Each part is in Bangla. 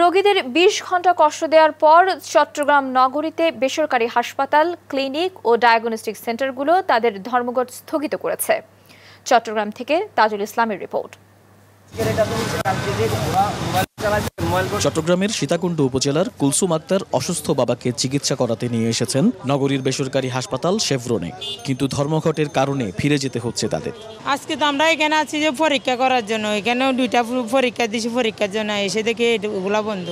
রোগীদের বিশ ঘন্টা কষ্ট দেওয়ার পর চট্টগ্রাম নগরীতে বেসরকারি হাসপাতাল ক্লিনিক ও ডায়াগনস্টিক সেন্টারগুলো তাদের ধর্মঘট স্থগিত করেছে চট্টগ্রাম থেকে তাজুল ইসলামের রিপোর্ট চট্টগ্রামের সীতাকুণ্ড উপজেলার কুলসুম আক্তার অসুস্থ বাবাকে চিকিৎসা করাতে নিয়ে এসেছেন নগরীর বেসরকারি হাসপাতাল শেভরনে কিন্তু ধর্মঘটের কারণে ফিরে যেতে হচ্ছে তাদের আজকে তো আমরা এখানে আছি যে পরীক্ষা করার জন্য এখানে দুইটা পরীক্ষা দিছি পরীক্ষার জন্য এসে দেখে এগুলা বন্ধ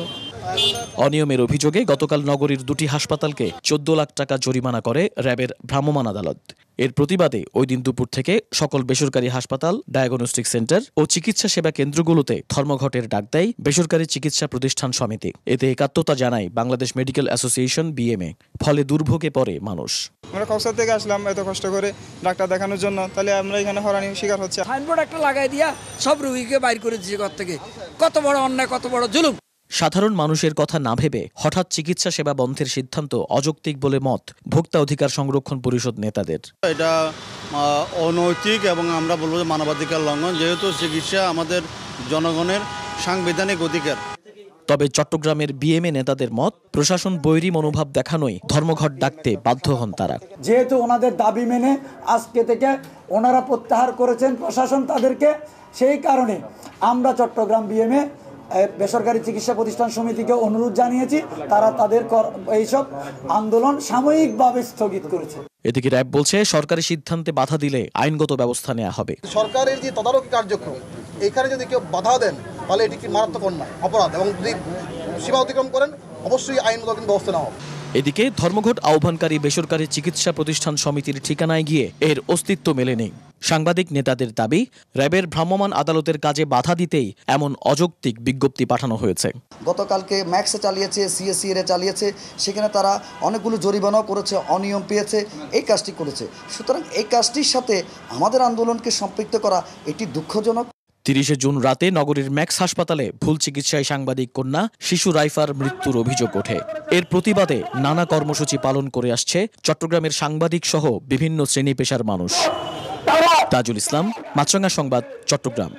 অনিয়মের অভিযোগে গতকাল নগরীর দুটি হাসপাতালকে চোদ্দ লাখ টাকা জরিমানা করে র্যাবের ভ্রাম্যমাণ আদালত এর প্রতিবাদে ওই দিন দুপুর থেকে সকল বেসরকারি হাসপাতাল ডায়াগনস্টিক সেন্টার ও চিকিৎসা সেবা কেন্দ্রগুলোতে ধর্মঘটের ডাক দেয় বেসরকারি চিকিৎসা প্রতিষ্ঠান সমিতি এতে একাত্মতা জানায় বাংলাদেশ মেডিকেল অ্যাসোসিয়েশন বিএমএ ফলে দুর্ভোগে পড়ে মানুষ আমরা কক্সবাজার থেকে আসলাম এত কষ্ট করে ডাক্তার দেখানোর জন্য তাহলে আমরা এখানে হরানি শিকার হচ্ছে সাইনবোর্ড একটা লাগাই দিয়া সব রোগীকে বাইর করে দিয়েছে ঘর থেকে কত বড় অন্যায় কত বড় জুলুম সাধারণ মানুষের কথা না ভেবে হঠাৎ চিকিৎসা সেবা বন্ধের সিদ্ধান্ত অযৌক্তিক বলে মত ভোক্তা অধিকার সংরক্ষণ পরিষদ নেতাদের এটা অনৈতিক এবং আমরা বলবো মানবাধিকার লঙ্ঘন যেহেতু চিকিৎসা আমাদের জনগণের সাংবিধানিক অধিকার তবে চট্টগ্রামের বিএমএ নেতাদের মত প্রশাসন বৈরী মনোভাব দেখানোই ধর্মঘট ডাকতে বাধ্য হন তারা যেহেতু ওনাদের দাবি মেনে আজকে থেকে ওনারা প্রত্যাহার করেছেন প্রশাসন তাদেরকে সেই কারণে আমরা চট্টগ্রাম বিএমএ বেসরকারি চিকিৎসা প্রতিষ্ঠান সমিতিকে অনুরোধ জানিয়েছি তারা তাদের এইসব আন্দোলন সাময়িকভাবে স্থগিত করেছে এদিকে র্যাব বলছে সরকারি সিদ্ধান্তে বাধা দিলে আইনগত ব্যবস্থা নেওয়া হবে সরকারের যে তদারকি কার্যক্রম এখানে যদি কেউ বাধা দেন তাহলে এটি কি মারাত্মক নয় অপরাধ এবং যদি সীমা অতিক্রম করেন অবশ্যই আইনগত ব্যবস্থা নেওয়া হবে এদিকে ধর্মঘট আহ্বানকারী বেসরকারি চিকিৎসা প্রতিষ্ঠান সমিতির ঠিকানায় গিয়ে এর অস্তিত্ব মেলেনি সাংবাদিক নেতাদের দাবি র্যাবের ভ্রাম্যমাণ আদালতের কাজে বাধা দিতেই এমন অযৌক্তিক বিজ্ঞপ্তি পাঠানো হয়েছে গতকালকে ম্যাক্সে চালিয়েছে সিএসসি এর চালিয়েছে সেখানে তারা অনেকগুলো জরিমানাও করেছে অনিয়ম পেয়েছে এই কাজটি করেছে সুতরাং এই কাজটির সাথে আমাদের আন্দোলনকে সম্পৃক্ত করা এটি দুঃখজনক তিরিশে জুন রাতে নগরীর ম্যাক্স হাসপাতালে ভুল চিকিৎসায় সাংবাদিক কন্যা শিশু রাইফার মৃত্যুর অভিযোগ ওঠে এর প্রতিবাদে নানা কর্মসূচি পালন করে আসছে চট্টগ্রামের সাংবাদিক সহ বিভিন্ন শ্রেণী পেশার মানুষ তাজুল ইসলাম মাছরাঙ্গা সংবাদ চট্টগ্রাম